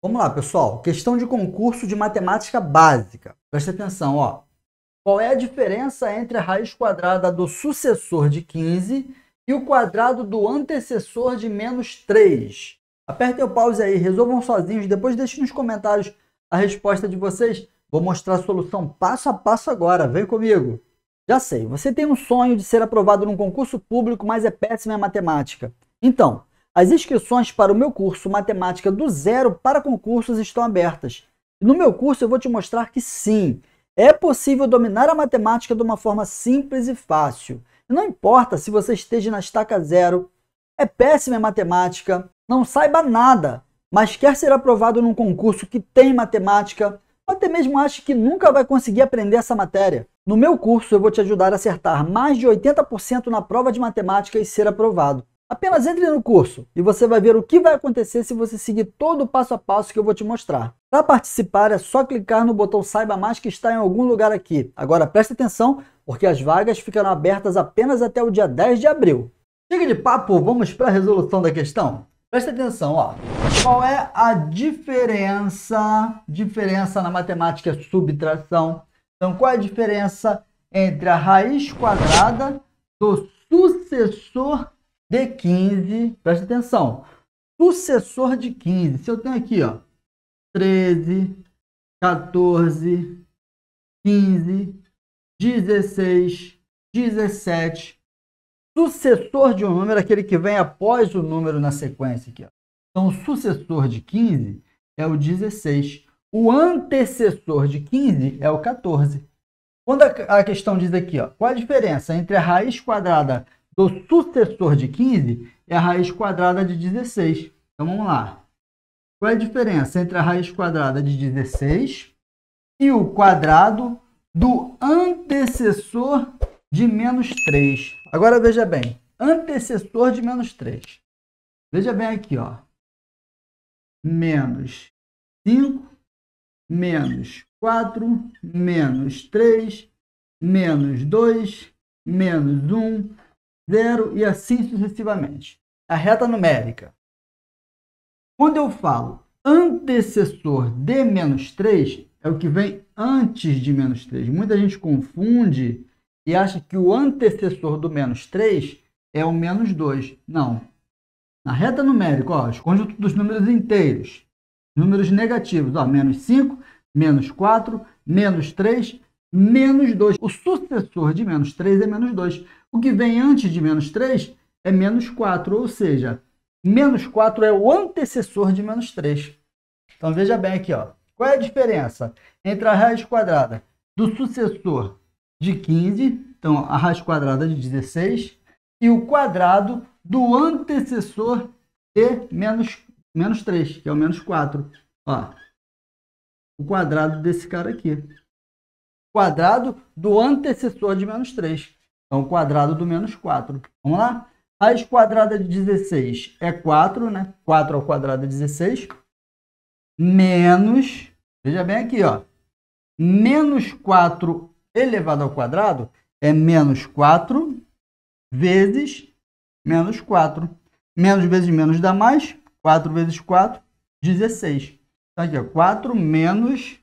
Vamos lá, pessoal. Questão de concurso de matemática básica. Presta atenção, ó. Qual é a diferença entre a raiz quadrada do sucessor de 15 e o quadrado do antecessor de menos 3? Apertem o pause aí, resolvam sozinhos. Depois deixem nos comentários a resposta de vocês. Vou mostrar a solução passo a passo agora. Vem comigo. Já sei, você tem um sonho de ser aprovado num concurso público, mas é péssima em matemática. Então, as inscrições para o meu curso Matemática do Zero para Concursos estão abertas. No meu curso eu vou te mostrar que sim, é possível dominar a matemática de uma forma simples e fácil. Não importa se você esteja na estaca zero, é péssima em matemática, não saiba nada, mas quer ser aprovado num concurso que tem matemática, ou até mesmo acha que nunca vai conseguir aprender essa matéria. No meu curso eu vou te ajudar a acertar mais de 80% na prova de matemática e ser aprovado. Apenas entre no curso e você vai ver o que vai acontecer se você seguir todo o passo a passo que eu vou te mostrar. Para participar é só clicar no botão Saiba Mais que está em algum lugar aqui. Agora preste atenção, porque as vagas ficarão abertas apenas até o dia 10 de abril. Chega de papo, vamos para a resolução da questão. Presta atenção, ó. Qual é a diferença, diferença na matemática subtração? Então, qual é a diferença entre a raiz quadrada do sucessor de 15, presta atenção, sucessor de 15. Se eu tenho aqui, ó, 13, 14, 15, 16, 17. Sucessor de um número é aquele que vem após o número na sequência aqui, ó. Então, o sucessor de 15 é o 16. O antecessor de 15 é o 14. Quando a questão diz aqui, ó, qual a diferença entre a raiz quadrada do sucessor de 15 é a raiz quadrada de 16. Então vamos lá. Qual é a diferença entre a raiz quadrada de 16 e o quadrado do antecessor de menos 3? Agora veja bem, antecessor de menos 3. Veja bem aqui, ó. Menos 5, menos 4, menos 3, menos 2, menos 1, 0 e assim sucessivamente. A reta numérica. Quando eu falo antecessor de menos 3, é o que vem antes de menos 3. Muita gente confunde e acha que o antecessor do menos 3 é o menos 2. Não. Na reta numérica, ó, os conjuntos dos números inteiros, números negativos, ó, menos 5, menos 4, menos 3, menos 2. O sucessor de menos 3 é menos 2. O que vem antes de menos 3 é menos 4, ou seja, menos 4 é o antecessor de menos 3. Então veja bem aqui, ó. qual é a diferença entre a raiz quadrada do sucessor de 15, então a raiz quadrada de 16, e o quadrado do antecessor de menos, menos 3, que é o menos 4. Ó, o quadrado desse cara aqui quadrado do antecessor de menos 3. Então, é quadrado do menos 4. Vamos lá? Raiz quadrada de 16 é 4, né? 4 ao quadrado é 16. Menos, veja bem aqui, ó. Menos 4 elevado ao quadrado é menos 4 vezes menos 4. Menos vezes menos dá mais. 4 vezes 4, 16. Então, aqui, ó, 4 menos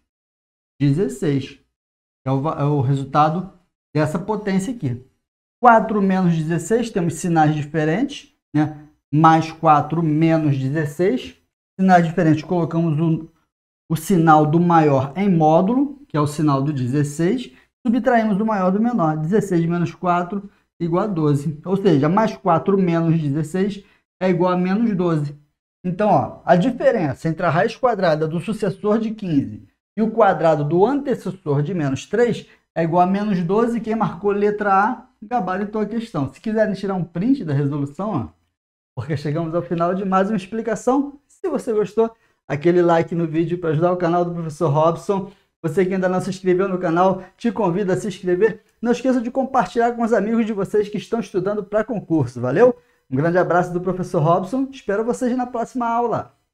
16 é o, é o resultado dessa potência aqui. 4 menos 16, temos sinais diferentes, né? Mais 4 menos 16, sinais diferentes, colocamos o, o sinal do maior em módulo, que é o sinal do 16, subtraímos o maior do menor, 16 menos 4 igual a 12. Ou seja, mais 4 menos 16 é igual a menos 12. Então, ó, a diferença entre a raiz quadrada do sucessor de 15 e o quadrado do antecessor de menos 3 é igual a menos 12. Quem marcou letra A gabaritou a questão. Se quiserem tirar um print da resolução, ó, porque chegamos ao final de mais uma explicação. Se você gostou, aquele like no vídeo para ajudar o canal do professor Robson. Você que ainda não se inscreveu no canal, te convido a se inscrever. Não esqueça de compartilhar com os amigos de vocês que estão estudando para concurso, valeu? Um grande abraço do professor Robson. Espero vocês na próxima aula.